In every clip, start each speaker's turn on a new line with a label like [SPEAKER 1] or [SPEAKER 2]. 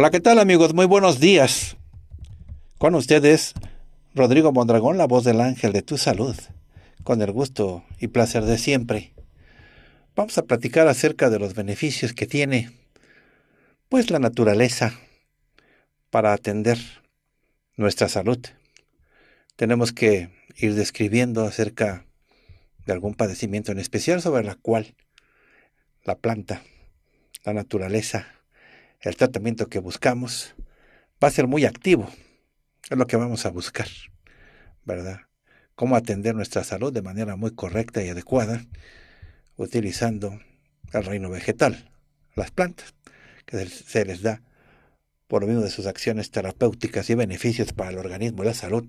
[SPEAKER 1] Hola, ¿qué tal amigos? Muy buenos días. Con ustedes, Rodrigo Mondragón, la voz del ángel de tu salud, con el gusto y placer de siempre. Vamos a platicar acerca de los beneficios que tiene, pues la naturaleza, para atender nuestra salud. Tenemos que ir describiendo acerca de algún padecimiento en especial sobre la cual la planta, la naturaleza, el tratamiento que buscamos va a ser muy activo. Es lo que vamos a buscar, ¿verdad? Cómo atender nuestra salud de manera muy correcta y adecuada utilizando el reino vegetal, las plantas, que se les da por lo mismo de sus acciones terapéuticas y beneficios para el organismo y la salud.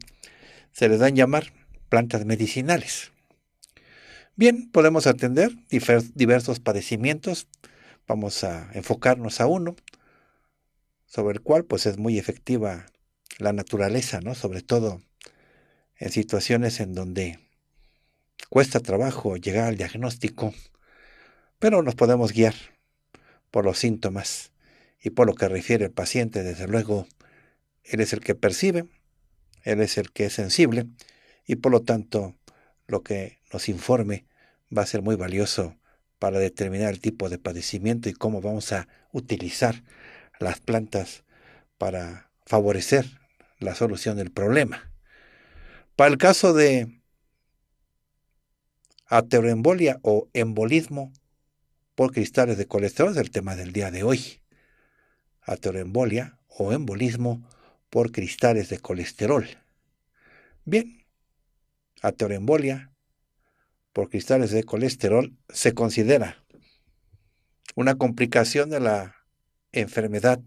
[SPEAKER 1] Se les dan llamar plantas medicinales. Bien, podemos atender diversos padecimientos. Vamos a enfocarnos a uno, sobre el cual pues es muy efectiva la naturaleza, ¿no? Sobre todo en situaciones en donde cuesta trabajo llegar al diagnóstico, pero nos podemos guiar por los síntomas y por lo que refiere el paciente, desde luego, él es el que percibe, él es el que es sensible y por lo tanto lo que nos informe va a ser muy valioso para determinar el tipo de padecimiento y cómo vamos a utilizar las plantas para favorecer la solución del problema. Para el caso de ateroembolia o embolismo por cristales de colesterol, es el tema del día de hoy. Ateroembolia o embolismo por cristales de colesterol. Bien, ateroembolia por cristales de colesterol se considera una complicación de la enfermedad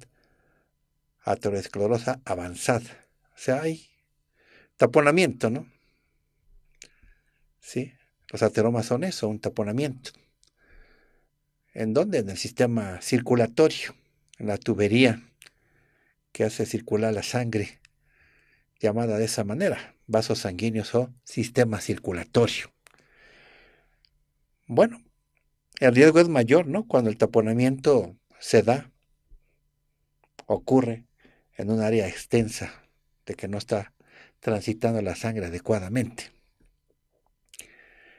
[SPEAKER 1] aterosclerosa avanzada. O sea, hay taponamiento, ¿no? ¿Sí? Los ateromas son eso, un taponamiento. ¿En dónde? En el sistema circulatorio, en la tubería que hace circular la sangre, llamada de esa manera, vasos sanguíneos o sistema circulatorio. Bueno, el riesgo es mayor, ¿no? Cuando el taponamiento se da ocurre en un área extensa de que no está transitando la sangre adecuadamente.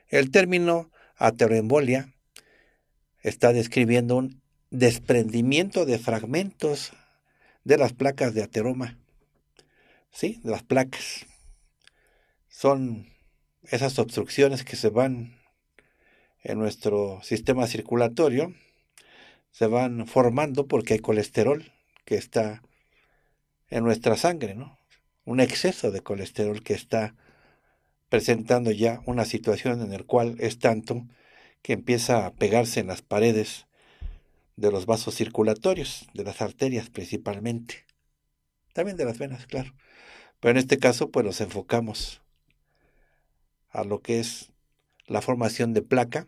[SPEAKER 1] El término ateroembolia está describiendo un desprendimiento de fragmentos de las placas de ateroma. ¿Sí? las placas. Son esas obstrucciones que se van en nuestro sistema circulatorio, se van formando porque hay colesterol que está en nuestra sangre, ¿no? Un exceso de colesterol que está presentando ya una situación en la cual es tanto que empieza a pegarse en las paredes de los vasos circulatorios, de las arterias principalmente, también de las venas, claro. Pero en este caso, pues nos enfocamos a lo que es la formación de placa,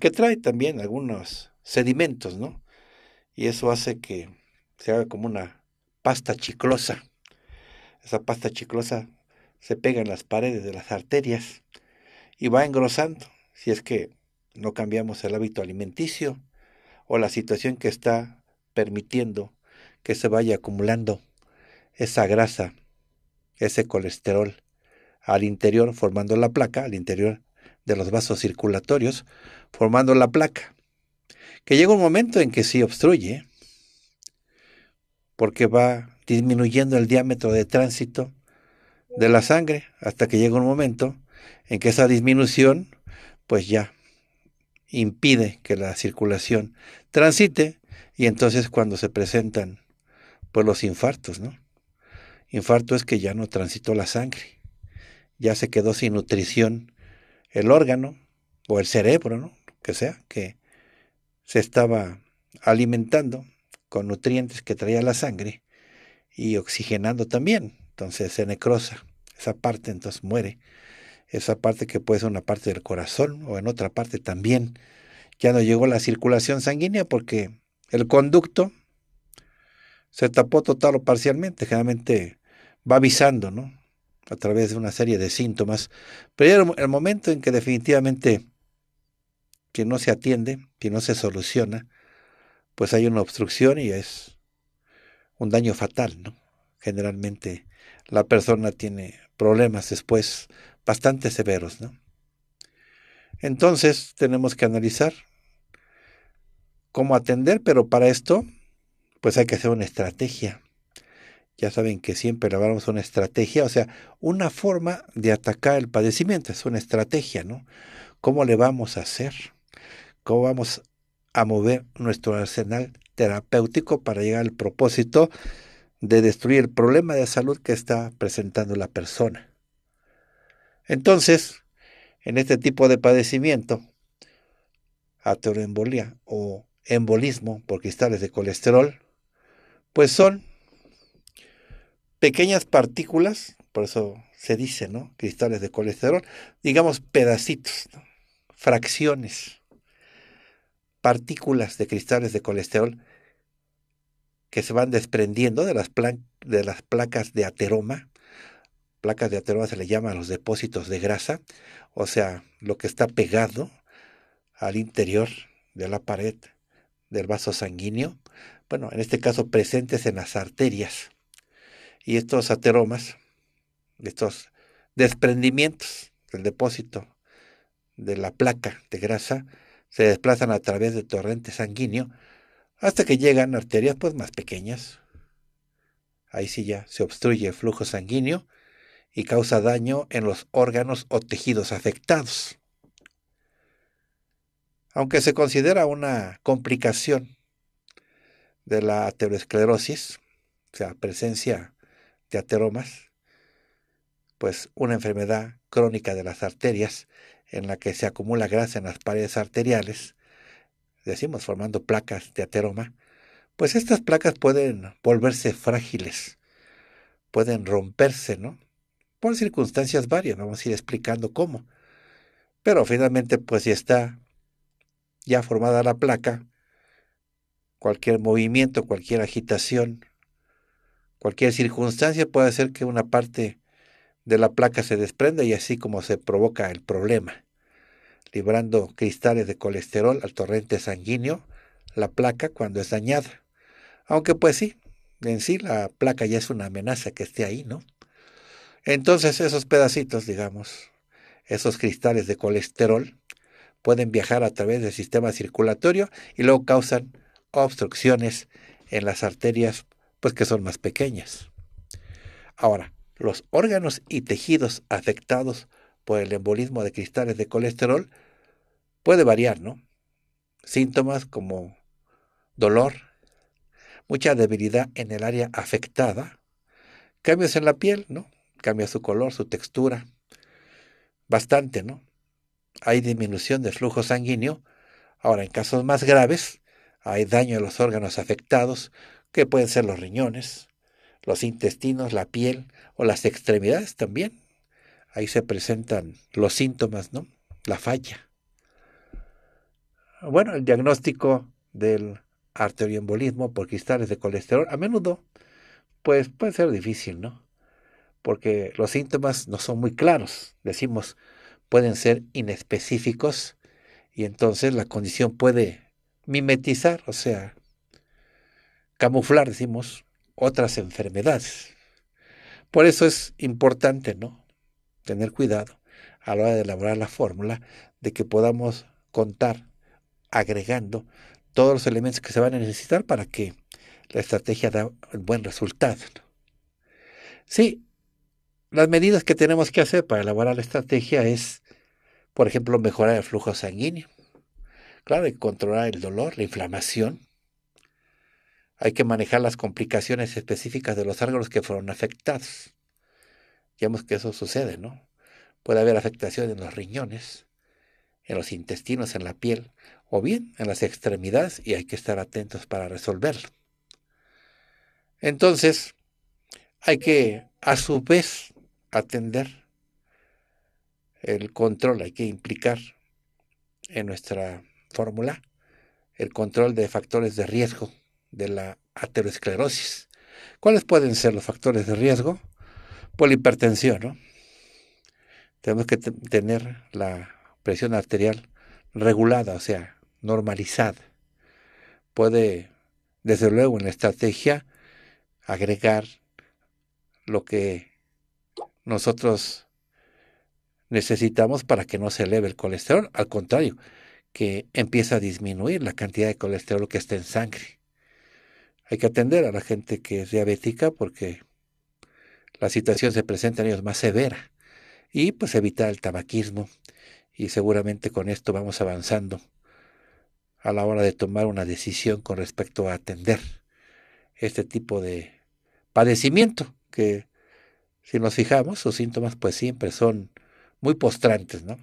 [SPEAKER 1] que trae también algunos sedimentos, ¿no? y eso hace que se haga como una pasta chiclosa. Esa pasta chiclosa se pega en las paredes de las arterias y va engrosando si es que no cambiamos el hábito alimenticio o la situación que está permitiendo que se vaya acumulando esa grasa, ese colesterol al interior formando la placa, al interior de los vasos circulatorios, formando la placa que llega un momento en que sí obstruye, porque va disminuyendo el diámetro de tránsito de la sangre hasta que llega un momento en que esa disminución pues ya impide que la circulación transite y entonces cuando se presentan pues los infartos, ¿no? Infarto es que ya no transitó la sangre, ya se quedó sin nutrición el órgano o el cerebro, ¿no? Que sea, que se estaba alimentando con nutrientes que traía la sangre y oxigenando también. Entonces se necrosa esa parte, entonces muere. Esa parte que puede ser una parte del corazón o en otra parte también. Ya no llegó la circulación sanguínea porque el conducto se tapó total o parcialmente. Generalmente va avisando, ¿no? A través de una serie de síntomas. Pero era el momento en que definitivamente que no se atiende, que no se soluciona, pues hay una obstrucción y es un daño fatal, ¿no? Generalmente la persona tiene problemas después bastante severos, ¿no? Entonces tenemos que analizar cómo atender, pero para esto, pues hay que hacer una estrategia. Ya saben que siempre de una estrategia, o sea, una forma de atacar el padecimiento, es una estrategia, ¿no? ¿Cómo le vamos a hacer? cómo vamos a mover nuestro arsenal terapéutico para llegar al propósito de destruir el problema de salud que está presentando la persona. Entonces, en este tipo de padecimiento, ateroembolía o embolismo por cristales de colesterol, pues son pequeñas partículas, por eso se dice, ¿no? Cristales de colesterol, digamos pedacitos, fracciones partículas de cristales de colesterol que se van desprendiendo de las, placas de ateroma. Placas de ateroma se le llaman los depósitos de grasa, o sea, lo que está pegado al interior de la pared del vaso sanguíneo, bueno, en este caso presentes en las arterias. Y estos ateromas, estos desprendimientos del depósito de la placa de grasa, se desplazan a través del torrente sanguíneo hasta que llegan arterias pues, más pequeñas. Ahí sí ya se obstruye el flujo sanguíneo y causa daño en los órganos o tejidos afectados. Aunque se considera una complicación de la aterosclerosis, o sea, presencia de ateromas, pues una enfermedad crónica de las arterias en la que se acumula grasa en las paredes arteriales, decimos formando placas de ateroma, pues estas placas pueden volverse frágiles, pueden romperse, ¿no? Por circunstancias varias, vamos a ir explicando cómo. Pero finalmente, pues si está ya formada la placa, cualquier movimiento, cualquier agitación, cualquier circunstancia puede hacer que una parte de la placa se desprenda y así como se provoca el problema librando cristales de colesterol al torrente sanguíneo, la placa cuando es dañada. Aunque pues sí, en sí la placa ya es una amenaza que esté ahí, ¿no? Entonces esos pedacitos, digamos, esos cristales de colesterol, pueden viajar a través del sistema circulatorio y luego causan obstrucciones en las arterias, pues que son más pequeñas. Ahora, los órganos y tejidos afectados por el embolismo de cristales de colesterol Puede variar, ¿no? Síntomas como dolor, mucha debilidad en el área afectada, cambios en la piel, ¿no? Cambia su color, su textura, bastante, ¿no? Hay disminución de flujo sanguíneo. Ahora, en casos más graves, hay daño a los órganos afectados, que pueden ser los riñones, los intestinos, la piel o las extremidades también. Ahí se presentan los síntomas, ¿no? La falla bueno, el diagnóstico del arterioembolismo por cristales de colesterol a menudo pues puede ser difícil, ¿no? Porque los síntomas no son muy claros, decimos, pueden ser inespecíficos y entonces la condición puede mimetizar, o sea, camuflar, decimos, otras enfermedades. Por eso es importante, ¿no? Tener cuidado a la hora de elaborar la fórmula de que podamos contar agregando todos los elementos que se van a necesitar para que la estrategia da un buen resultado. Sí, las medidas que tenemos que hacer para elaborar la estrategia es, por ejemplo, mejorar el flujo sanguíneo. Claro, controlar el dolor, la inflamación. Hay que manejar las complicaciones específicas de los árboles que fueron afectados. Digamos que eso sucede, ¿no? Puede haber afectación en los riñones, en los intestinos, en la piel o bien en las extremidades y hay que estar atentos para resolverlo. Entonces, hay que a su vez atender el control, hay que implicar en nuestra fórmula el control de factores de riesgo de la aterosclerosis. ¿Cuáles pueden ser los factores de riesgo? Por hipertensión, ¿no? Tenemos que tener la presión arterial regulada, o sea, normalizada. Puede, desde luego, en la estrategia agregar lo que nosotros necesitamos para que no se eleve el colesterol, al contrario, que empieza a disminuir la cantidad de colesterol que está en sangre. Hay que atender a la gente que es diabética porque la situación se presenta en ellos más severa y pues evitar el tabaquismo y seguramente con esto vamos avanzando a la hora de tomar una decisión con respecto a atender este tipo de padecimiento que si nos fijamos sus síntomas pues siempre son muy postrantes, ¿no?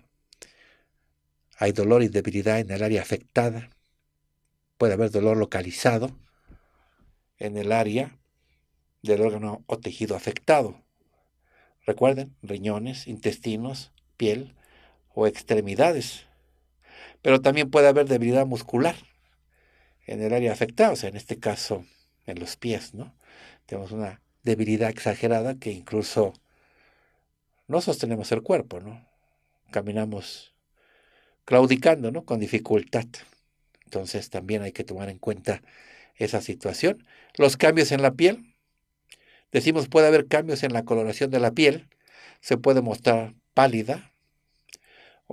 [SPEAKER 1] Hay dolor y debilidad en el área afectada, puede haber dolor localizado en el área del órgano o tejido afectado. Recuerden, riñones, intestinos, piel, o extremidades. Pero también puede haber debilidad muscular en el área afectada, o sea, en este caso, en los pies, ¿no? Tenemos una debilidad exagerada que incluso no sostenemos el cuerpo, ¿no? Caminamos claudicando, ¿no? Con dificultad. Entonces también hay que tomar en cuenta esa situación. Los cambios en la piel. Decimos puede haber cambios en la coloración de la piel. Se puede mostrar pálida,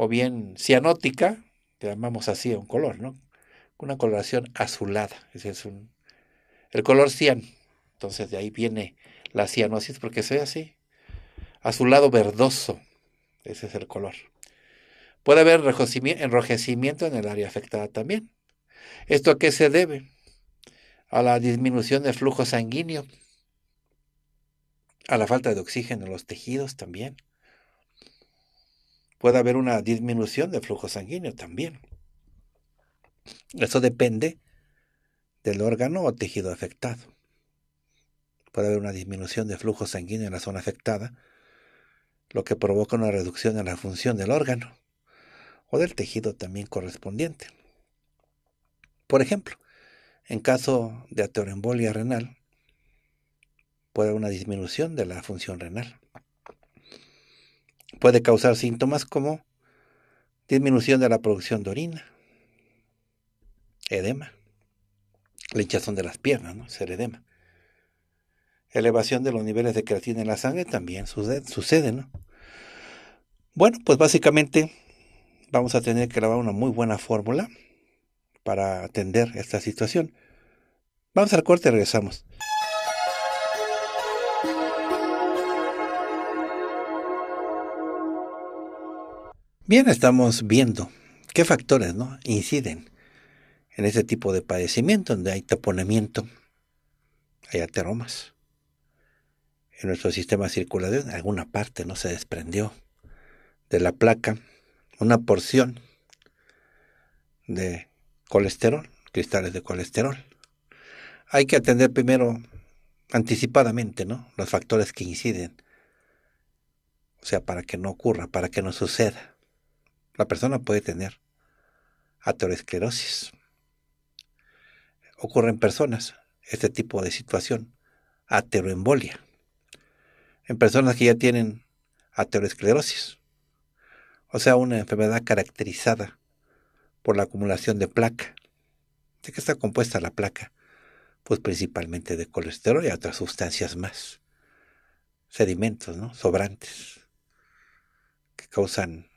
[SPEAKER 1] o bien cianótica, te llamamos así un color, ¿no? Una coloración azulada, ese es un, el color cian. Entonces de ahí viene la cianosis porque se así, azulado verdoso, ese es el color. Puede haber enrojecimiento en el área afectada también. ¿Esto a qué se debe? A la disminución del flujo sanguíneo, a la falta de oxígeno en los tejidos también, puede haber una disminución de flujo sanguíneo también. Eso depende del órgano o tejido afectado. Puede haber una disminución de flujo sanguíneo en la zona afectada, lo que provoca una reducción en la función del órgano o del tejido también correspondiente. Por ejemplo, en caso de ateroembolia renal, puede haber una disminución de la función renal. Puede causar síntomas como disminución de la producción de orina, edema, la hinchazón de las piernas, ¿no? ser edema. Elevación de los niveles de creatina en la sangre también sucede, sucede, ¿no? Bueno, pues básicamente vamos a tener que grabar una muy buena fórmula para atender esta situación. Vamos al corte y regresamos. Bien, estamos viendo qué factores ¿no? inciden en este tipo de padecimiento, donde hay taponamiento, hay ateromas. En nuestro sistema circulatorio, alguna parte no se desprendió de la placa, una porción de colesterol, cristales de colesterol. Hay que atender primero anticipadamente ¿no? los factores que inciden, o sea, para que no ocurra, para que no suceda la persona puede tener aterosclerosis. Ocurre en personas este tipo de situación, ateroembolia. En personas que ya tienen aterosclerosis, o sea, una enfermedad caracterizada por la acumulación de placa. ¿De qué está compuesta la placa? Pues principalmente de colesterol y otras sustancias más. Sedimentos, ¿no? Sobrantes que causan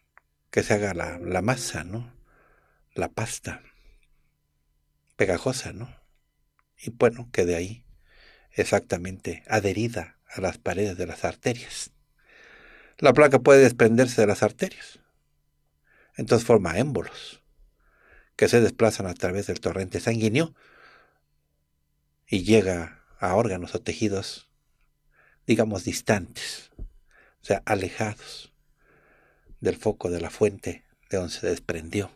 [SPEAKER 1] que se haga la, masa, ¿no? La pasta pegajosa, ¿no? Y bueno, que de ahí exactamente adherida a las paredes de las arterias. La placa puede desprenderse de las arterias. Entonces forma émbolos que se desplazan a través del torrente sanguíneo y llega a órganos o tejidos, digamos, distantes, o sea, alejados del foco de la fuente de donde se desprendió.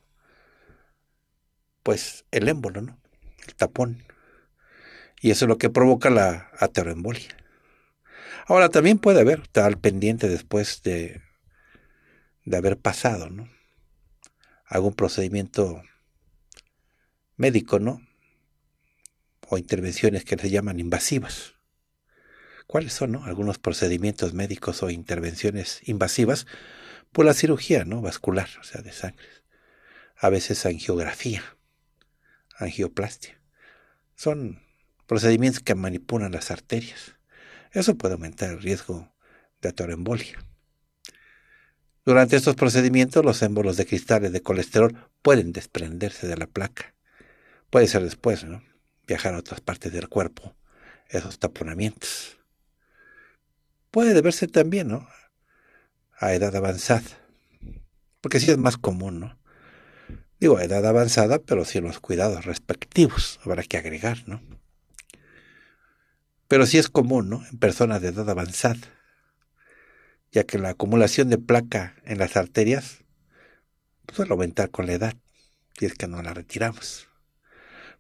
[SPEAKER 1] Pues el émbolo, ¿no? El tapón. Y eso es lo que provoca la ateroembolia. Ahora también puede haber tal pendiente después de, de haber pasado, ¿no? Algún procedimiento médico, ¿no? O intervenciones que se llaman invasivas. ¿Cuáles son, no? Algunos procedimientos médicos o intervenciones invasivas por la cirugía ¿no? vascular, o sea, de sangre. A veces angiografía, angioplastia. Son procedimientos que manipulan las arterias. Eso puede aumentar el riesgo de atorembolia. Durante estos procedimientos, los émbolos de cristales de colesterol pueden desprenderse de la placa. Puede ser después, ¿no? Viajar a otras partes del cuerpo, esos taponamientos. Puede deberse también, ¿no? a edad avanzada. Porque sí es más común, ¿no? Digo, edad avanzada, pero sin los cuidados respectivos, habrá que agregar, ¿no? Pero sí es común, ¿no? En personas de edad avanzada, ya que la acumulación de placa en las arterias suele aumentar con la edad, si es que no la retiramos.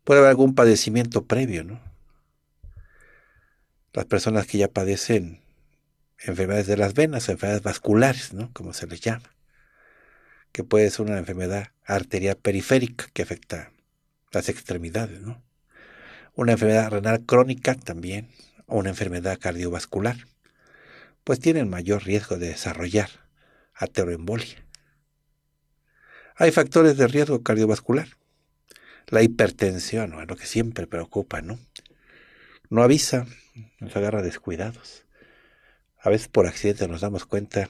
[SPEAKER 1] Puede haber algún padecimiento previo, ¿no? Las personas que ya padecen enfermedades de las venas, enfermedades vasculares, ¿no? Como se les llama. Que puede ser una enfermedad arterial periférica que afecta las extremidades, ¿no? Una enfermedad renal crónica también, o una enfermedad cardiovascular, pues tienen mayor riesgo de desarrollar ateroembolia. Hay factores de riesgo cardiovascular. La hipertensión, es lo que siempre preocupa, ¿no? No avisa, nos agarra descuidados a veces por accidente nos damos cuenta,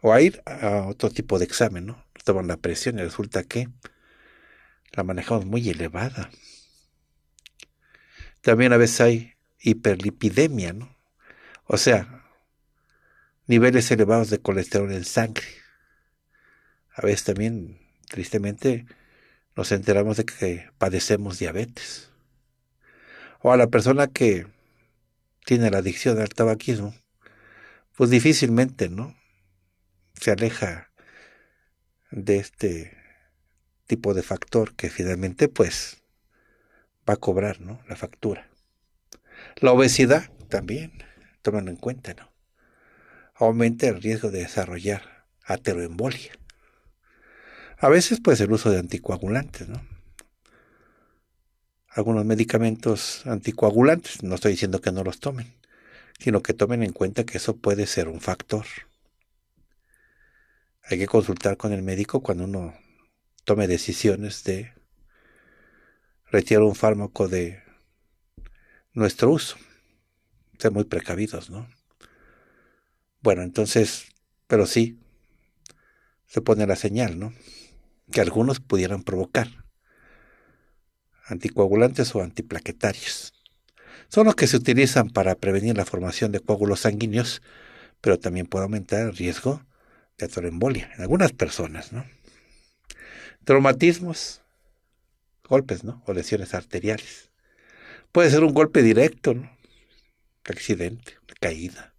[SPEAKER 1] o a ir a otro tipo de examen, ¿no? la presión y resulta que la manejamos muy elevada. También a veces hay hiperlipidemia, ¿no? O sea, niveles elevados de colesterol en sangre. A veces también, tristemente, nos enteramos de que padecemos diabetes. O a la persona que tiene la adicción al tabaquismo, pues difícilmente, ¿no? Se aleja de este tipo de factor que finalmente, pues, va a cobrar, ¿no? La factura. La obesidad también, toman en cuenta, ¿no? Aumenta el riesgo de desarrollar ateroembolia. A veces, pues, el uso de anticoagulantes, ¿no? Algunos medicamentos anticoagulantes, no estoy diciendo que no los tomen, sino que tomen en cuenta que eso puede ser un factor. Hay que consultar con el médico cuando uno tome decisiones de retirar un fármaco de nuestro uso. Ser muy precavidos, ¿no? Bueno, entonces, pero sí, se pone la señal, ¿no? Que algunos pudieran provocar anticoagulantes o antiplaquetarios. Son los que se utilizan para prevenir la formación de coágulos sanguíneos, pero también puede aumentar el riesgo de atorembolia en algunas personas, ¿no? Traumatismos, golpes, ¿no? O lesiones arteriales. Puede ser un golpe directo, ¿no? Accidente, caída.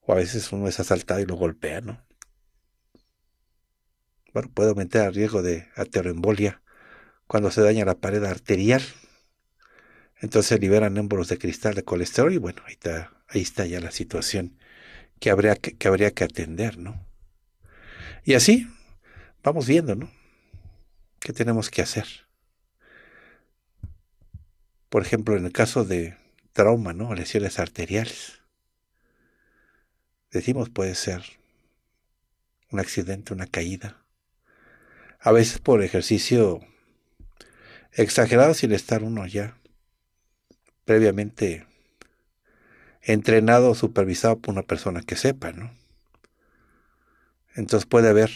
[SPEAKER 1] O a veces uno es asaltado y lo golpea, ¿no? Bueno, puede aumentar el riesgo de ateroembolia cuando se daña la pared arterial entonces liberan émbolos de cristal de colesterol y bueno, ahí está, ahí está ya la situación que habría que, que habría que atender, ¿no? Y así vamos viendo, ¿no? ¿Qué tenemos que hacer? Por ejemplo, en el caso de trauma, ¿no? Lesiones arteriales. Decimos puede ser un accidente, una caída. A veces por ejercicio exagerado sin estar uno ya previamente entrenado o supervisado por una persona que sepa, ¿no? Entonces puede haber.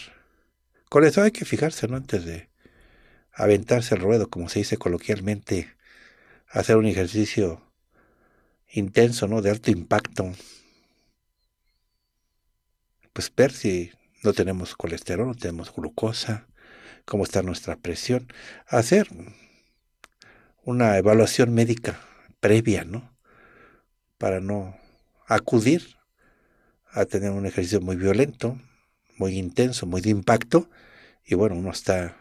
[SPEAKER 1] Con eso hay que fijarse, ¿no? Antes de aventarse el ruedo, como se dice coloquialmente, hacer un ejercicio intenso, ¿no? De alto impacto. Pues ver si no tenemos colesterol, no tenemos glucosa, cómo está nuestra presión. Hacer una evaluación médica previa, ¿no? Para no acudir a tener un ejercicio muy violento, muy intenso, muy de impacto, y bueno, uno está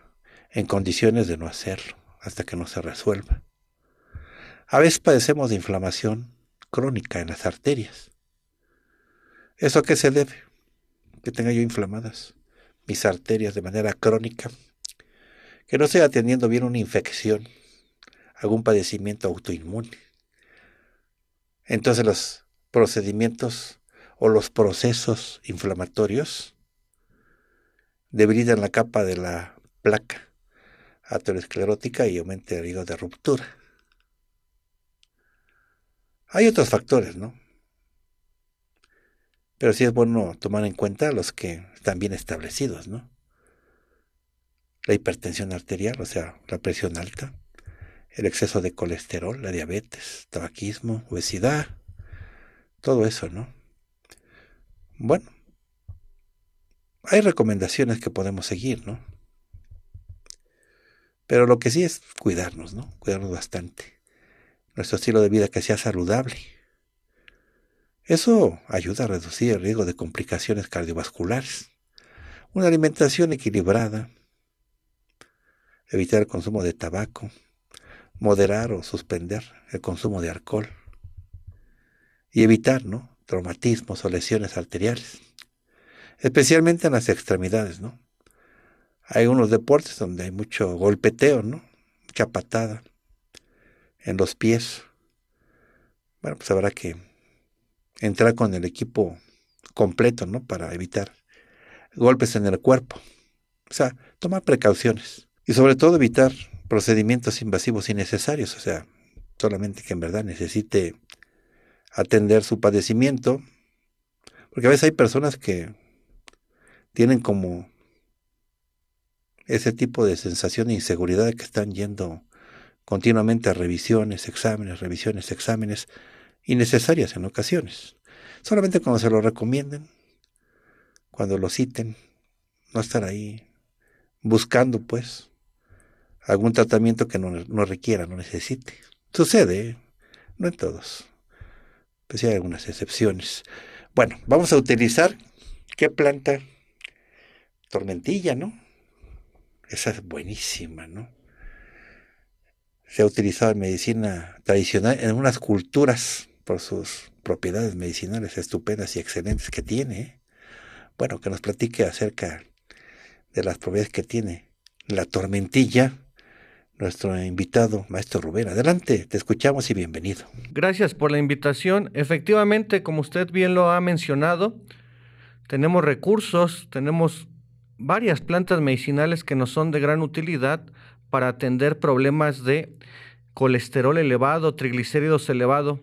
[SPEAKER 1] en condiciones de no hacerlo hasta que no se resuelva. A veces padecemos de inflamación crónica en las arterias. ¿Eso a qué se debe? Que tenga yo inflamadas mis arterias de manera crónica, que no siga atendiendo bien una infección, algún padecimiento autoinmune. Entonces los procedimientos o los procesos inflamatorios debilitan la capa de la placa aterosclerótica y aumenta el riesgo de ruptura. Hay otros factores, ¿no? Pero sí es bueno tomar en cuenta los que están bien establecidos, ¿no? La hipertensión arterial, o sea, la presión alta, el exceso de colesterol, la diabetes, tabaquismo, obesidad, todo eso, ¿no? Bueno, hay recomendaciones que podemos seguir, ¿no? Pero lo que sí es cuidarnos, ¿no? Cuidarnos bastante. Nuestro estilo de vida que sea saludable. Eso ayuda a reducir el riesgo de complicaciones cardiovasculares. Una alimentación equilibrada. Evitar el consumo de tabaco, moderar o suspender el consumo de alcohol y evitar ¿no? traumatismos o lesiones arteriales, especialmente en las extremidades. ¿no? Hay unos deportes donde hay mucho golpeteo, ¿no? mucha patada en los pies. Bueno, pues habrá que entrar con el equipo completo ¿no? para evitar golpes en el cuerpo. O sea, tomar precauciones y sobre todo evitar procedimientos invasivos innecesarios, o sea, solamente que en verdad necesite atender su padecimiento, porque a veces hay personas que tienen como ese tipo de sensación de inseguridad que están yendo continuamente a revisiones, exámenes, revisiones, exámenes, innecesarias en ocasiones. Solamente cuando se lo recomienden, cuando lo citen, no estar ahí buscando pues algún tratamiento que no, requiera, no necesite. Sucede, no en todos. Pues sí hay algunas excepciones. Bueno, vamos a utilizar qué planta tormentilla, ¿no? Esa es buenísima, ¿no? Se ha utilizado en medicina tradicional en unas culturas por sus propiedades medicinales estupendas y excelentes que tiene. ¿eh? Bueno, que nos platique acerca de las propiedades que tiene la tormentilla nuestro invitado, maestro Rubén. Adelante, te escuchamos y bienvenido.
[SPEAKER 2] Gracias por la invitación. Efectivamente, como usted bien lo ha mencionado, tenemos recursos, tenemos varias plantas medicinales que nos son de gran utilidad para atender problemas de colesterol elevado, triglicéridos elevado.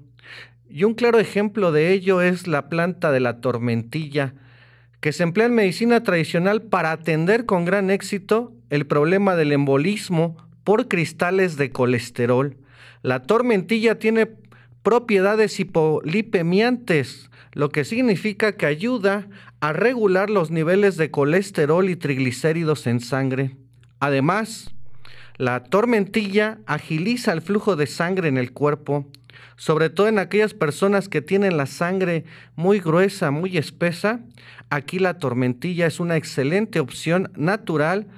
[SPEAKER 2] Y un claro ejemplo de ello es la planta de la tormentilla, que se emplea en medicina tradicional para atender con gran éxito el problema del embolismo por cristales de colesterol. La tormentilla tiene propiedades hipolipemiantes, lo que significa que ayuda a regular los niveles de colesterol y triglicéridos en sangre. Además, la tormentilla agiliza el flujo de sangre en el cuerpo, sobre todo en aquellas personas que tienen la sangre muy gruesa, muy espesa. Aquí la tormentilla es una excelente opción natural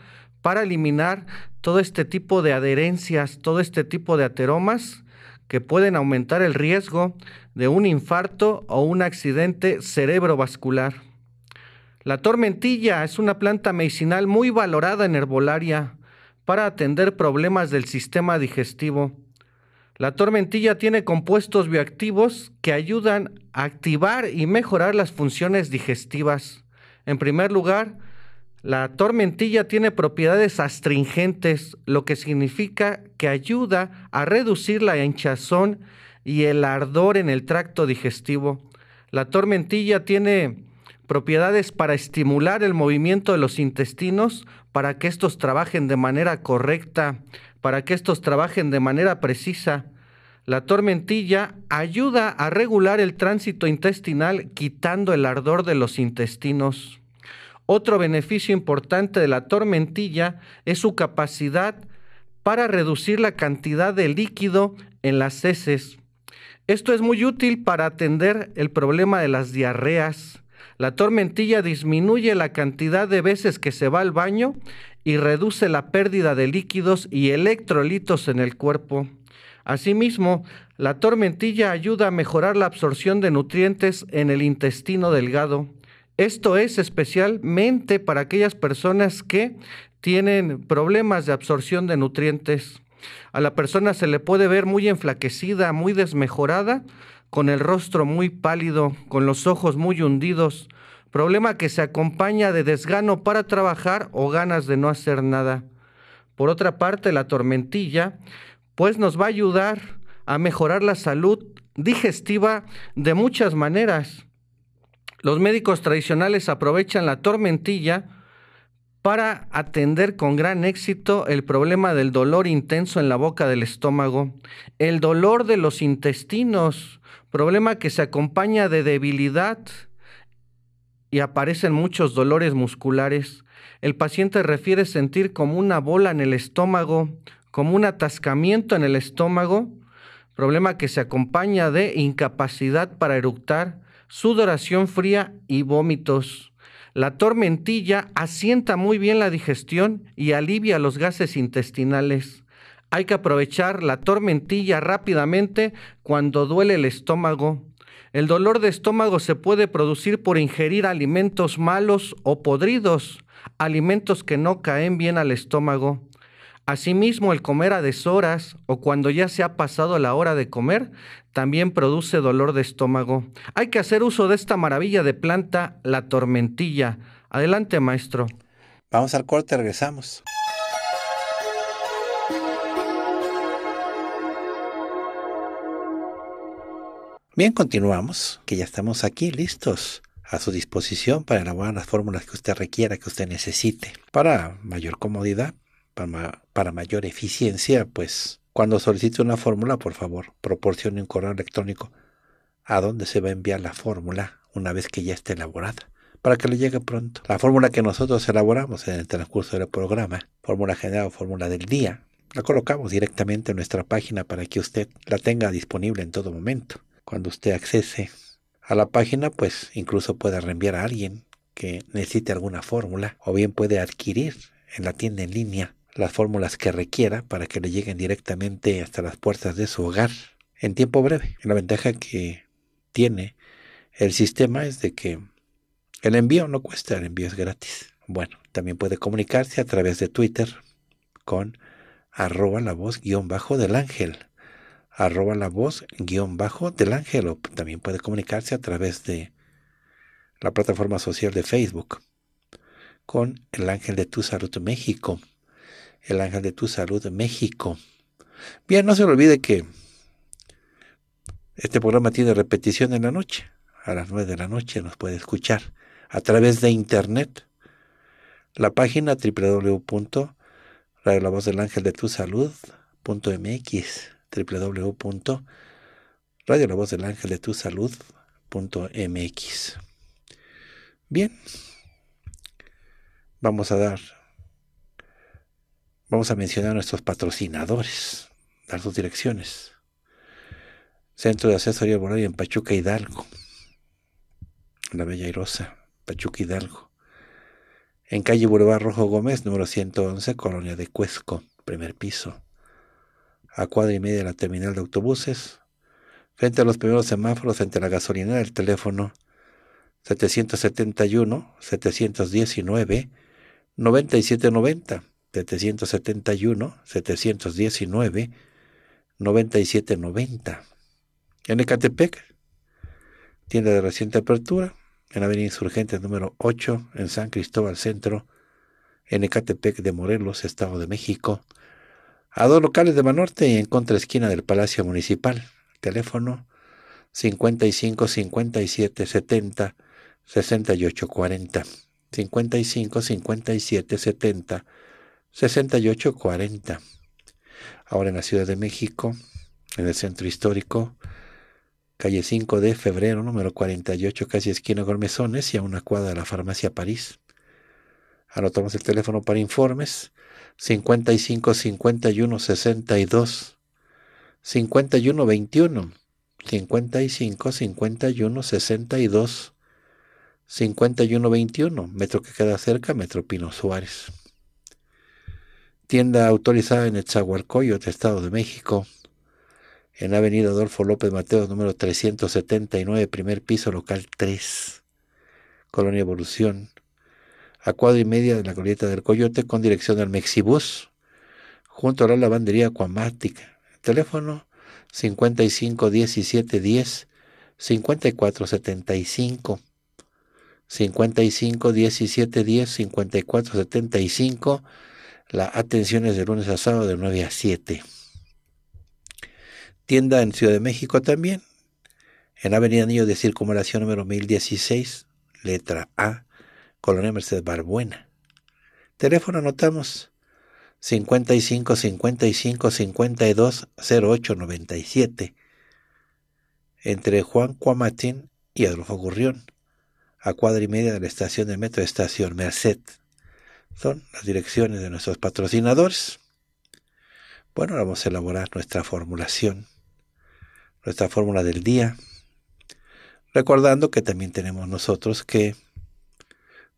[SPEAKER 2] para eliminar todo este tipo de adherencias, todo este tipo de ateromas que pueden aumentar el riesgo de un infarto o un accidente cerebrovascular. La tormentilla es una planta medicinal muy valorada en herbolaria para atender problemas del sistema digestivo. La tormentilla tiene compuestos bioactivos que ayudan a activar y mejorar las funciones digestivas. En primer lugar, la tormentilla tiene propiedades astringentes, lo que significa que ayuda a reducir la hinchazón y el ardor en el tracto digestivo. La tormentilla tiene propiedades para estimular el movimiento de los intestinos, para que estos trabajen de manera correcta, para que estos trabajen de manera precisa. La tormentilla ayuda a regular el tránsito intestinal quitando el ardor de los intestinos. Otro beneficio importante de la tormentilla es su capacidad para reducir la cantidad de líquido en las heces. Esto es muy útil para atender el problema de las diarreas. La tormentilla disminuye la cantidad de veces que se va al baño y reduce la pérdida de líquidos y electrolitos en el cuerpo. Asimismo, la tormentilla ayuda a mejorar la absorción de nutrientes en el intestino delgado. Esto es especialmente para aquellas personas que tienen problemas de absorción de nutrientes. A la persona se le puede ver muy enflaquecida, muy desmejorada, con el rostro muy pálido, con los ojos muy hundidos, problema que se acompaña de desgano para trabajar o ganas de no hacer nada. Por otra parte, la tormentilla, pues nos va a ayudar a mejorar la salud digestiva de muchas maneras. Los médicos tradicionales aprovechan la tormentilla para atender con gran éxito el problema del dolor intenso en la boca del estómago, el dolor de los intestinos, problema que se acompaña de debilidad y aparecen muchos dolores musculares. El paciente refiere sentir como una bola en el estómago, como un atascamiento en el estómago, problema que se acompaña de incapacidad para eructar, sudoración fría y vómitos. La tormentilla asienta muy bien la digestión y alivia los gases intestinales. Hay que aprovechar la tormentilla rápidamente cuando duele el estómago. El dolor de estómago se puede producir por ingerir alimentos malos o podridos, alimentos que no caen bien al estómago. Asimismo, el comer a deshoras o cuando ya se ha pasado la hora de comer también produce dolor de estómago. Hay que hacer uso de esta maravilla de planta, la tormentilla. Adelante, maestro.
[SPEAKER 1] Vamos al corte, regresamos. Bien, continuamos, que ya estamos aquí listos a su disposición para elaborar las fórmulas que usted requiera, que usted necesite, para mayor comodidad para, mayor eficiencia, pues cuando solicite una fórmula, por favor, proporcione un correo electrónico a dónde se va a enviar la fórmula una vez que ya esté elaborada, para que le llegue pronto. La fórmula que nosotros elaboramos en el transcurso del programa, fórmula general o fórmula del día, la colocamos directamente en nuestra página para que usted la tenga disponible en todo momento. Cuando usted accese a la página, pues incluso puede reenviar a alguien que necesite alguna fórmula, o bien puede adquirir en la tienda en línea las fórmulas que requiera para que le lleguen directamente hasta las puertas de su hogar en tiempo breve. La ventaja que tiene el sistema es de que el envío no cuesta, el envío es gratis. Bueno, también puede comunicarse a través de Twitter con arroba la voz guión bajo del ángel arroba la voz guión bajo del ángel o también puede comunicarse a través de la plataforma social de Facebook con el ángel de tu salud México el ángel de tu salud México. Bien, no se olvide que este programa tiene repetición en la noche. A las nueve de la noche nos puede escuchar a través de internet. La página del del Ángel Ángel de de Tu Tu Salud.mx Bien, vamos a dar Vamos a mencionar a nuestros patrocinadores, dar sus direcciones. Centro de Asesoría Laboral en Pachuca Hidalgo, La Bella Rosa, Pachuca Hidalgo. En calle Boulevard Rojo Gómez, número 111, Colonia de Cuesco, primer piso. A cuadra y media de la terminal de autobuses, frente a los primeros semáforos, frente a la gasolinera, el teléfono 771-719-9790. 771, 719, 9790. En Ecatepec, tienda de reciente apertura, en Avenida Insurgente número 8, en San Cristóbal Centro, en Ecatepec de Morelos, Estado de México. A dos locales de Manorte, y en contraesquina del Palacio Municipal. Teléfono 55 57 70 68 40. 55 57 70 6840. Ahora en la Ciudad de México, en el centro histórico, calle 5 de febrero, número 48, casi esquina Gormezones y a una cuadra de la farmacia París. Anotamos el teléfono para informes 55 51 62 51 21 55 51 62 51 21, metro que queda cerca, Metro Pino Suárez tienda autorizada en el Estado de México, en avenida Adolfo López Mateo, número 379, primer piso, local 3, Colonia Evolución, a cuadra y media de la colleta del Coyote, con dirección al Mexibus, junto a la lavandería acuamática. Teléfono 55 17 10 54 75. 55 17 10 54 75 la atención es de lunes a sábado de 9 a 7. Tienda en Ciudad de México también, en Avenida Niño de Circunvalación número 1016, letra A, Colonia Mercedes Barbuena. Teléfono anotamos 55 55 52 08 97 entre Juan Cuamatín y Adolfo Gurrión, a cuadra y media de la estación del metro Estación Merced son las direcciones de nuestros patrocinadores. Bueno, vamos a elaborar nuestra formulación, nuestra fórmula del día, recordando que también tenemos nosotros que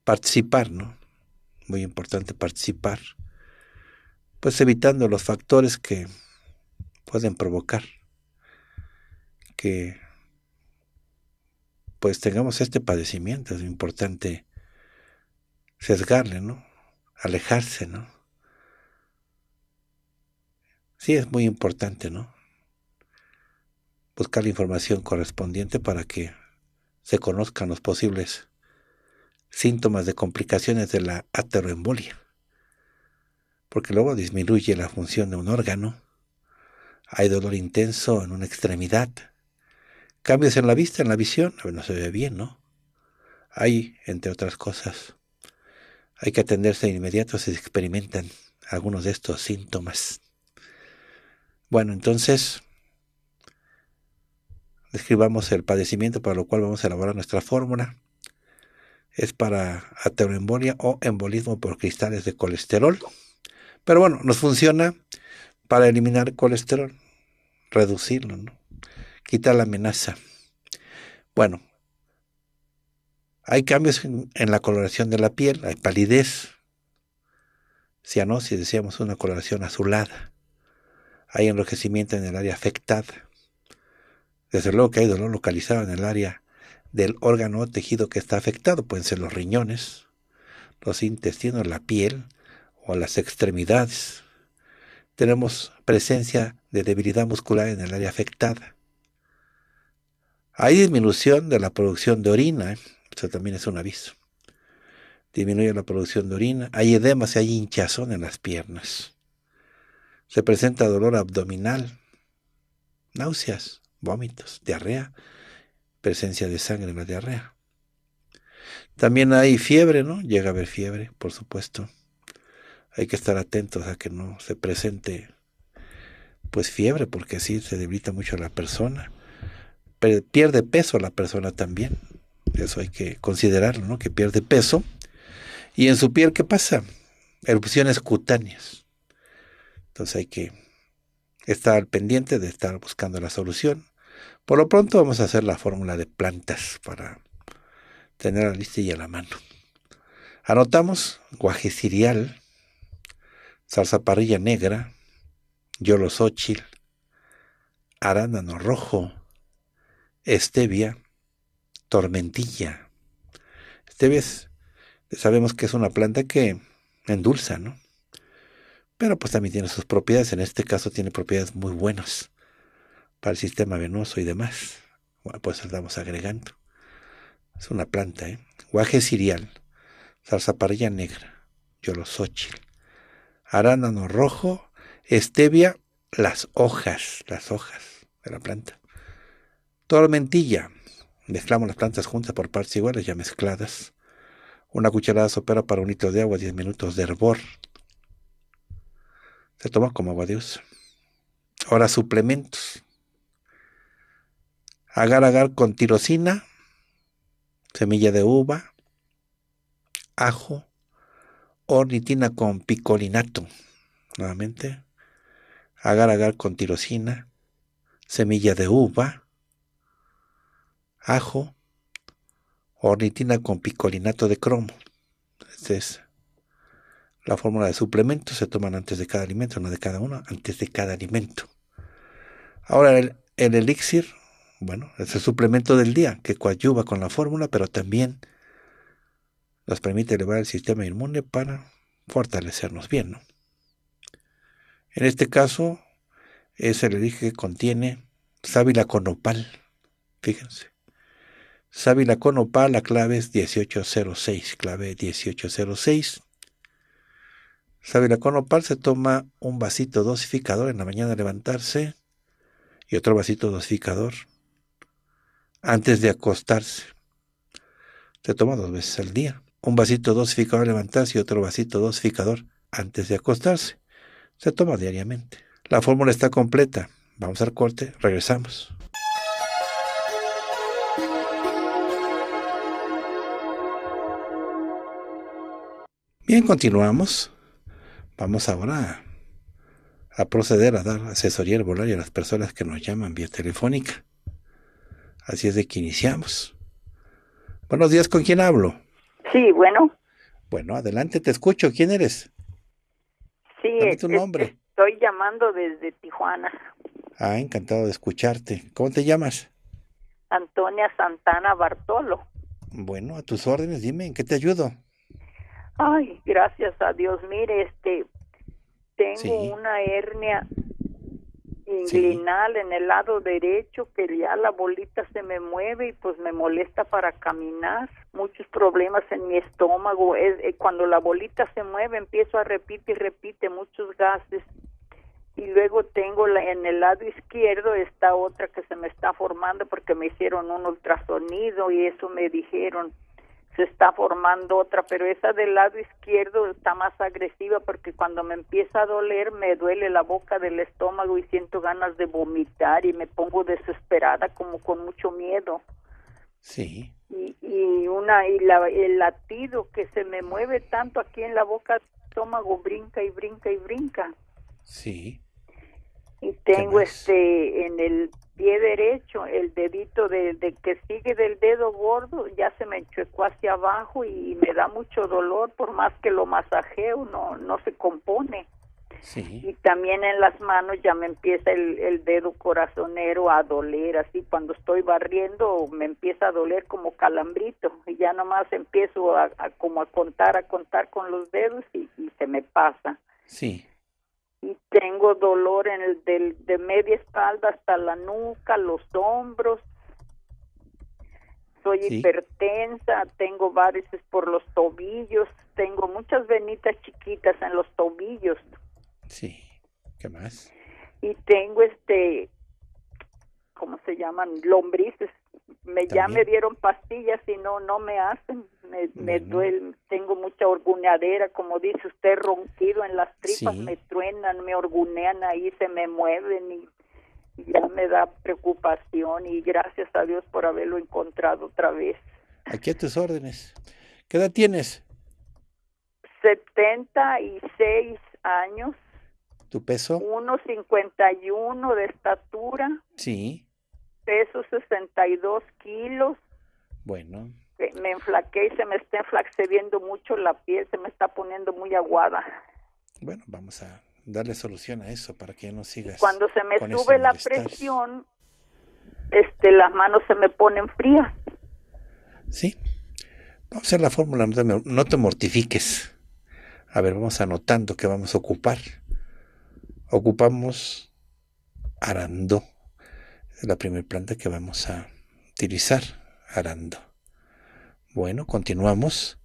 [SPEAKER 1] participar, ¿no? Muy importante participar, pues evitando los factores que pueden provocar que pues tengamos este padecimiento, es importante sesgarle, ¿no? alejarse, ¿no? Sí, es muy importante, ¿no? Buscar la información correspondiente para que se conozcan los posibles síntomas de complicaciones de la ateroembolia. Porque luego disminuye la función de un órgano, hay dolor intenso en una extremidad, cambios en la vista, en la visión, no se ve bien, ¿no? Hay, entre otras cosas, hay que atenderse de inmediato si experimentan algunos de estos síntomas. Bueno, entonces describamos el padecimiento para lo cual vamos a elaborar nuestra fórmula. Es para ateroembolia o embolismo por cristales de colesterol. Pero bueno, nos funciona para eliminar colesterol, reducirlo, quitar la amenaza. Bueno, hay cambios en, la coloración de la piel, hay palidez, cianosis, decíamos, una coloración azulada. Hay enrojecimiento en el área afectada. Desde luego que hay dolor localizado en el área del órgano o tejido que está afectado, pueden ser los riñones, los intestinos, la piel o las extremidades. Tenemos presencia de debilidad muscular en el área afectada. Hay disminución de la producción de orina ¿eh? Eso también es un aviso. Disminuye la producción de orina. Hay edema y hay hinchazón en las piernas. Se presenta dolor abdominal, náuseas, vómitos, diarrea, presencia de sangre en la diarrea. También hay fiebre, ¿no? Llega a haber fiebre, por supuesto. Hay que estar atentos a que no se presente pues fiebre, porque así se debilita mucho a la persona. pierde peso la persona también. Eso hay que considerarlo, ¿no? Que pierde peso. Y en su piel, ¿qué pasa? Erupciones cutáneas. Entonces hay que estar pendiente de estar buscando la solución. Por lo pronto vamos a hacer la fórmula de plantas para tener la y a la mano. Anotamos guaje cereal, salsa parrilla negra, yolosóchil, arándano rojo, stevia, tormentilla. Este sabemos que es una planta que endulza, ¿no? Pero pues también tiene sus propiedades, en este caso tiene propiedades muy buenas para el sistema venoso y demás. Bueno, pues andamos agregando. Es una planta, ¿eh? Guaje salsa parrilla negra, yolosóchil, arándano rojo, stevia, las hojas, las hojas de la planta. Tormentilla, Mezclamos las plantas juntas por partes iguales ya mezcladas. Una cucharada sopera para un litro de agua, 10 minutos de hervor. Se toma como agua de uso. Ahora suplementos. Agar agar con tirosina, semilla de uva, ajo, ornitina con picolinato. Nuevamente. Agar agar con tirosina, semilla de uva, ajo, ornitina con picolinato de cromo. Esta es la fórmula de suplementos, se toman antes de cada alimento, no de cada uno, antes de cada alimento. Ahora el, elixir, bueno, es el suplemento del día que coadyuva con la fórmula, pero también nos permite elevar el sistema inmune para fortalecernos bien. En este caso es el elixir que contiene sábila con fíjense. Sabila con opal, la clave es 1806, clave 1806. Sabila con opal se toma un vasito dosificador en la mañana levantarse y otro vasito dosificador antes de acostarse. Se toma dos veces al día. Un vasito dosificador al levantarse y otro vasito dosificador antes de acostarse. Se toma diariamente. La fórmula está completa. Vamos al corte, regresamos. Bien, continuamos. Vamos ahora a, proceder a dar asesoría al y a las personas que nos llaman vía telefónica. Así es de que iniciamos. Buenos días, ¿con quién hablo? Sí, bueno. Bueno, adelante, te escucho. ¿Quién eres?
[SPEAKER 3] Sí, es tu nombre. estoy llamando desde Tijuana.
[SPEAKER 1] Ah, encantado de escucharte. ¿Cómo te llamas?
[SPEAKER 3] Antonia Santana Bartolo.
[SPEAKER 1] Bueno, a tus órdenes, dime, ¿en qué te ayudo?
[SPEAKER 3] Ay, gracias a Dios. Mire, este, tengo una hernia inguinal en el lado derecho que ya la bolita se me mueve y pues me molesta para caminar. Muchos problemas en mi estómago. Eh, cuando la bolita se mueve empiezo a repite y repite muchos gases. Y luego tengo en el lado izquierdo esta otra que se me está formando porque me hicieron un ultrasonido y eso me dijeron está formando otra, pero esa del lado izquierdo está más agresiva porque cuando me empieza a doler me duele la boca del estómago y siento ganas de vomitar y me pongo desesperada como con mucho miedo. Sí. Y, y una y el latido que se me mueve tanto aquí en la boca, estómago brinca y brinca y brinca. Sí y tengo este en el pie derecho el dedito de, que sigue del dedo gordo ya se me chuecó hacia abajo y me da mucho dolor por más que lo masajeo no no se compone sí. y también en las manos ya me empieza el, dedo corazonero a doler así cuando estoy barriendo me empieza a doler como calambrito y ya nomás empiezo a, como a contar a contar con los dedos y, y se me pasa sí y tengo dolor en el de media espalda hasta la nuca, los hombros. Soy hipertensa, tengo varices por los tobillos, tengo muchas venitas chiquitas en los tobillos. Sí. ¿Qué más? Y tengo este ¿cómo se llaman? lombrices me, ya me dieron pastillas y no, no me hacen, me, duele, tengo mucha orguneadera, como dice usted, ronquido en las tripas, me truenan, me orgunean ahí, se me mueven y ya me da preocupación y gracias a Dios por haberlo encontrado otra vez.
[SPEAKER 1] Aquí a tus órdenes. ¿Qué edad tienes?
[SPEAKER 3] 76 años. ¿Tu peso? 1,51 de estatura. Sí peso 62 kilos. Bueno. Eh, me enflaqué y se me está enflaqueciendo mucho la piel, se me está poniendo muy aguada.
[SPEAKER 1] Bueno, vamos a darle solución a eso para que no sigas. Cuando se me sube la presión,
[SPEAKER 3] este, las manos se me ponen frías.
[SPEAKER 1] Sí. Vamos a hacer la fórmula, no te mortifiques. A ver, vamos anotando que vamos a ocupar. Ocupamos arandó, es la primera planta que vamos a utilizar, arando. Bueno, continuamos.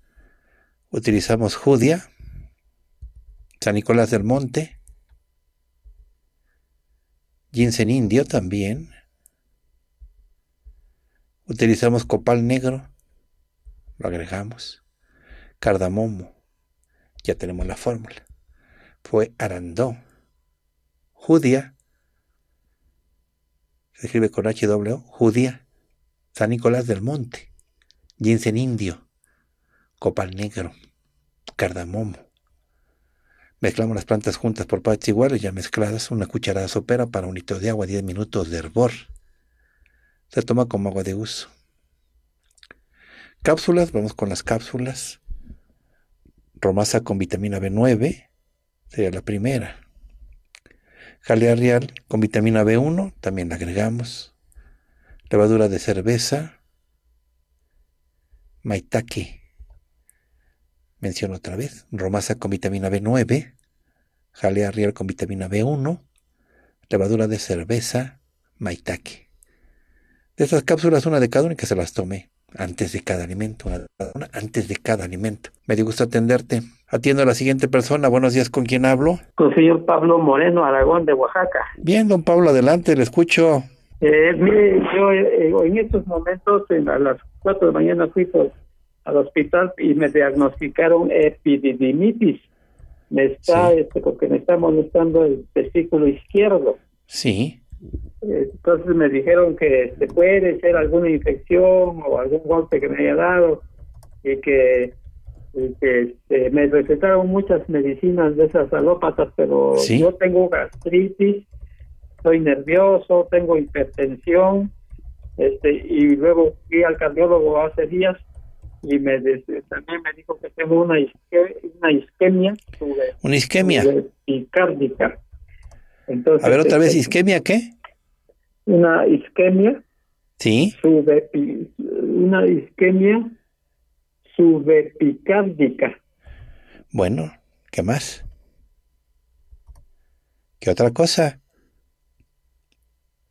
[SPEAKER 1] Utilizamos Judia, San Nicolás del Monte, ginseng indio también. Utilizamos copal negro, lo agregamos, cardamomo, ya tenemos la fórmula. Fue arando, judía se escribe con HW, judía, San Nicolás del Monte, ginseng indio, copal negro, cardamomo. Mezclamos las plantas juntas por partes iguales, ya mezcladas, una cucharada sopera para un litro de agua, 10 minutos de hervor. Se toma como agua de uso. Cápsulas, vamos con las cápsulas. Romasa con vitamina B9, sería la primera. Jalea real con vitamina B1 también la agregamos. Levadura de cerveza. Maitake. Menciono otra vez. Romasa con vitamina B9. Jalea real con vitamina B1. Levadura de cerveza. Maitake. De estas cápsulas, una de cada una que se las tome antes de cada alimento, antes de cada alimento. Me dio gusto atenderte. Atiendo a la siguiente persona. Buenos días, ¿con quién hablo?
[SPEAKER 4] Con el señor Pablo Moreno Aragón de Oaxaca.
[SPEAKER 1] Bien, don Pablo, adelante, le escucho.
[SPEAKER 4] Eh, mire, yo eh, en estos momentos, a las 4 de la mañana fui al hospital y me diagnosticaron epididimitis. Me está, este, porque me está molestando el testículo izquierdo. Sí. Entonces me dijeron que se este, puede ser alguna infección o algún golpe que me haya dado y que, este, me recetaron muchas medicinas de esas alópatas, pero yo tengo gastritis, soy nervioso, tengo hipertensión este y luego fui al cardiólogo hace días y me también me dijo que tengo una, una isquemia una isquemia cárdica a ver, otra vez, este, ¿isquemia qué? Una isquemia. Sí. Subepi, una isquemia subepicárdica.
[SPEAKER 1] Bueno, ¿qué más? ¿Qué otra cosa?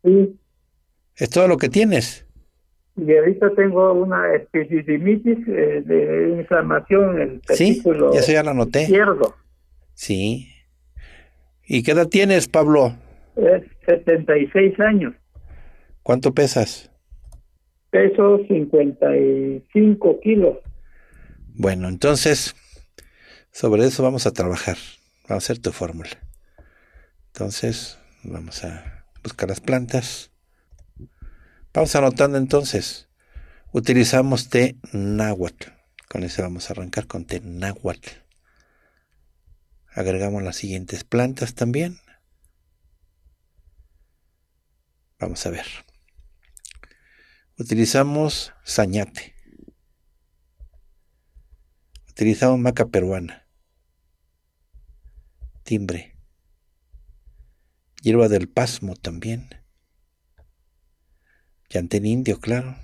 [SPEAKER 1] Sí. ¿Es todo lo que tienes?
[SPEAKER 4] Y ahorita tengo una de eh, de inflamación en el testículo sí, eso ya lo noté. izquierdo.
[SPEAKER 1] Sí, ¿Y qué edad tienes, Pablo?
[SPEAKER 4] Es 76 años.
[SPEAKER 1] ¿Cuánto pesas?
[SPEAKER 4] Peso 55 kilos.
[SPEAKER 1] Bueno, entonces, sobre eso vamos a trabajar. Vamos a hacer tu fórmula. Entonces, vamos a buscar las plantas. Vamos anotando entonces. Utilizamos té náhuatl. Con eso vamos a arrancar con té náhuatl. Agregamos las siguientes plantas también. Vamos a ver. Utilizamos sañate. Utilizamos maca peruana. Timbre. Hierba del pasmo también. Yantén indio, claro.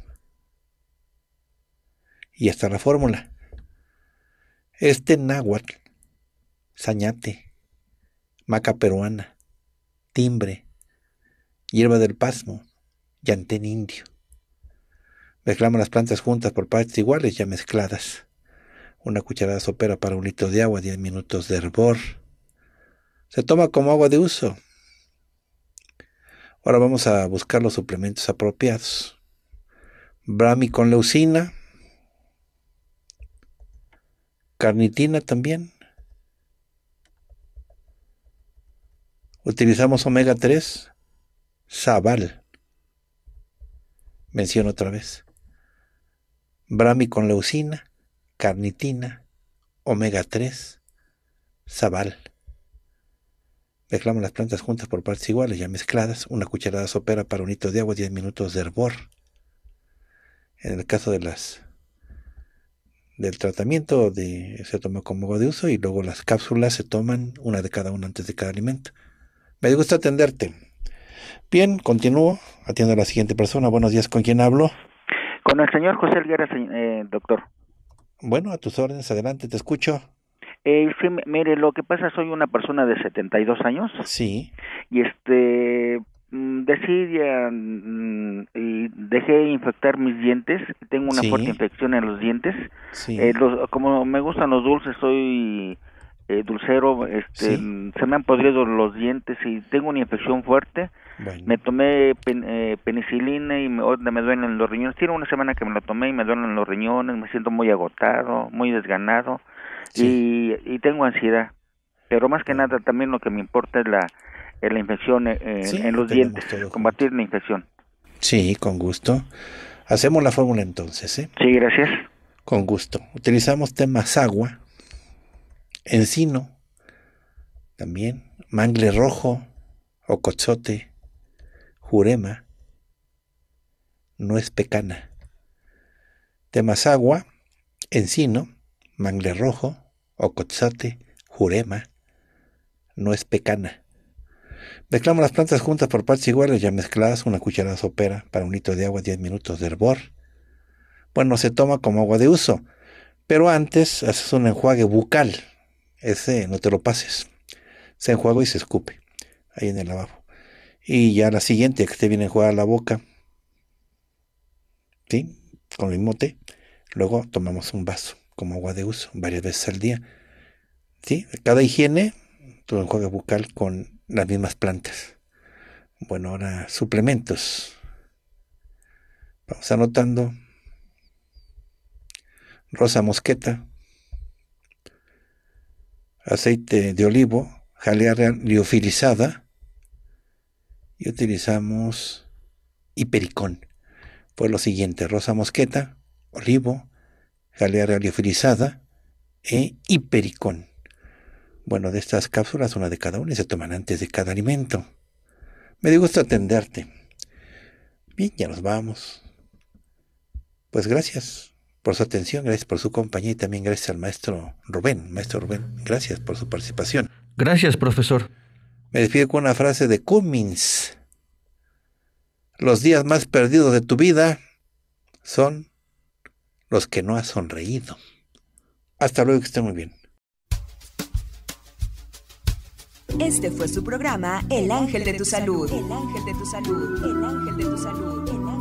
[SPEAKER 1] Y hasta la fórmula. Este náhuatl sañate, maca peruana, timbre, hierba del pasmo, llantén indio. Mezclamos las plantas juntas por partes iguales ya mezcladas. Una cucharada sopera para un litro de agua, 10 minutos de hervor. Se toma como agua de uso. Ahora vamos a buscar los suplementos apropiados. Brahmi con leucina. Carnitina también. Utilizamos omega 3, Zabal. Menciono otra vez. Brami con leucina, carnitina, omega 3, Zabal. Mezclamos las plantas juntas por partes iguales, ya mezcladas. Una cucharada sopera para un hito de agua, 10 minutos de hervor. En el caso de las del tratamiento de, se toma como agua de uso y luego las cápsulas se toman una de cada una antes de cada alimento. Me gusta atenderte. Bien, continúo. Atiendo a la siguiente persona. Buenos días, ¿con quién hablo?
[SPEAKER 4] Con el señor José Alguera, eh,
[SPEAKER 1] doctor. Bueno, a tus órdenes,
[SPEAKER 4] adelante, te escucho. Eh, mire, lo que pasa, soy una persona de 72 años. Sí. Y este, mm, decidí mm, y dejé infectar mis dientes tengo una fuerte infección en los dientes sí. Eh, como me gustan los dulces soy eh, dulcero, este, se me han podrido los dientes y tengo una infección fuerte. Me tomé eh, penicilina y me, me, duelen los riñones. Tiene una semana que me lo tomé y me duelen los riñones, me siento muy agotado, muy desganado y, tengo ansiedad. Pero más que ah. nada también lo que me importa es la, infección eh, en los dientes, combatir la infección.
[SPEAKER 1] Sí, con gusto. Hacemos la fórmula entonces, Sí, gracias. Con gusto. Utilizamos temas agua, encino, también, mangle rojo, ocozote, jurema, no es pecana, temazagua, encino, mangle rojo, ocozote, jurema, no es pecana. Mezclamos las plantas juntas por partes iguales, ya mezcladas, una cucharada sopera para un litro de agua, 10 minutos de hervor. Bueno, se toma como agua de uso, pero antes haces un enjuague bucal ese no te lo pases. Se enjuaga y se escupe ahí en el lavabo. Y ya la siguiente, que te viene jugar la boca, ¿sí? Con el té Luego tomamos un vaso como agua de uso varias veces al día. ¿Sí? Cada higiene, tu enjuague bucal con las mismas plantas. Bueno, ahora suplementos. Vamos anotando. Rosa Mosqueta, aceite de olivo, jalea liofilizada y utilizamos hipericón. Fue lo siguiente, rosa mosqueta, olivo, jalea liofilizada e hipericón. Bueno, de estas cápsulas, una de cada una y se toman antes de cada alimento. Me dio gusto atenderte. Bien, ya nos vamos. Pues gracias por su atención, gracias por su compañía y también gracias al maestro Rubén. Maestro Rubén, gracias por su participación. Gracias, profesor. Me despido con una frase de Cummins. Los días más perdidos de tu vida son los que no has sonreído. Hasta luego, que esté muy bien.
[SPEAKER 3] Este fue su programa El Ángel de tu Salud. El Ángel de tu Salud. El Ángel de tu Salud. El ángel de tu salud.